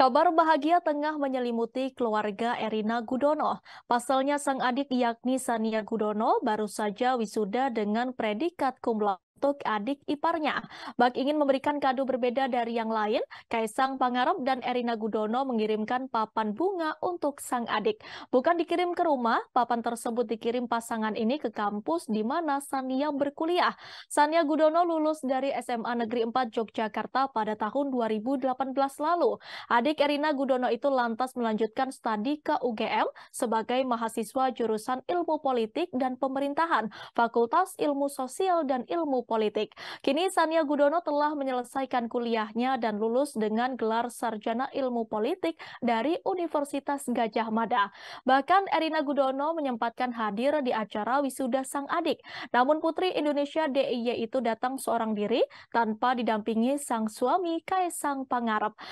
Kabar bahagia tengah menyelimuti keluarga Erina Gudono. Pasalnya sang adik yakni Sania Gudono baru saja wisuda dengan predikat cum untuk adik iparnya. Bak ingin memberikan kado berbeda dari yang lain, Kaisang Pangarep dan Erina Gudono mengirimkan papan bunga untuk sang adik. Bukan dikirim ke rumah, papan tersebut dikirim pasangan ini ke kampus di mana Sania berkuliah. Sania Gudono lulus dari SMA Negeri 4 Yogyakarta pada tahun 2018 lalu. Adik Erina Gudono itu lantas melanjutkan studi ke UGM sebagai mahasiswa jurusan Ilmu Politik dan Pemerintahan, Fakultas Ilmu Sosial dan Ilmu politik. Kini Sania Gudono telah menyelesaikan kuliahnya dan lulus dengan gelar sarjana ilmu politik dari Universitas Gajah Mada. Bahkan Erina Gudono menyempatkan hadir di acara wisuda sang adik. Namun Putri Indonesia DIY itu datang seorang diri tanpa didampingi sang suami Kaisang Pangarep.